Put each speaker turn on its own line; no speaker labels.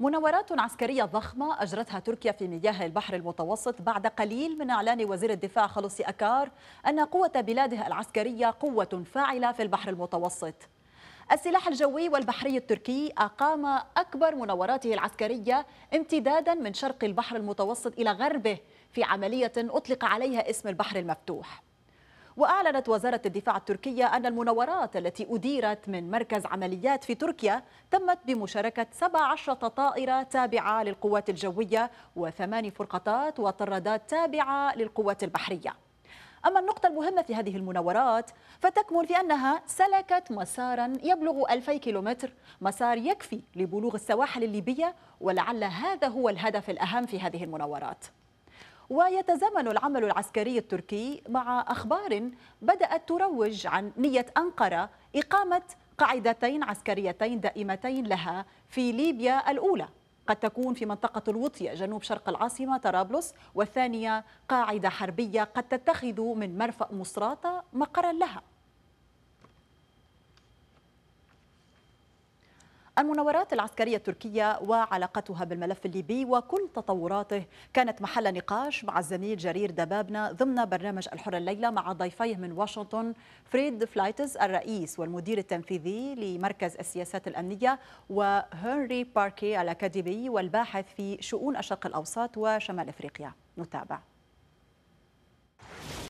مناورات عسكرية ضخمة أجرتها تركيا في مياه البحر المتوسط بعد قليل من إعلان وزير الدفاع خلوصي أكار أن قوة بلاده العسكرية قوة فاعلة في البحر المتوسط السلاح الجوي والبحري التركي أقام أكبر مناوراته العسكرية امتدادا من شرق البحر المتوسط إلى غربه في عملية أطلق عليها اسم البحر المفتوح وأعلنت وزارة الدفاع التركية أن المناورات التي أديرت من مركز عمليات في تركيا تمت بمشاركة 17 طائرة تابعة للقوات الجوية وثمان فرقطات وطرادات تابعة للقوات البحرية أما النقطة المهمة في هذه المناورات فتكمن في أنها سلكت مسارا يبلغ 2000 كيلومتر مسار يكفي لبلوغ السواحل الليبية ولعل هذا هو الهدف الأهم في هذه المناورات ويتزامن العمل العسكري التركي مع أخبار بدأت تروج عن نية أنقرة إقامة قاعدتين عسكريتين دائمتين لها في ليبيا الأولى قد تكون في منطقة الوطية جنوب شرق العاصمة طرابلس والثانية قاعدة حربية قد تتخذ من مرفأ مصراتة مقرا لها المناورات العسكرية التركية وعلاقتها بالملف الليبي وكل تطوراته كانت محل نقاش مع الزميل جرير دبابنا ضمن برنامج الحرة الليلة مع ضيفيه من واشنطن فريد فلايتز الرئيس والمدير التنفيذي لمركز السياسات الأمنية وهنري باركي الأكاديمي والباحث في شؤون الشرق الأوسط وشمال أفريقيا نتابع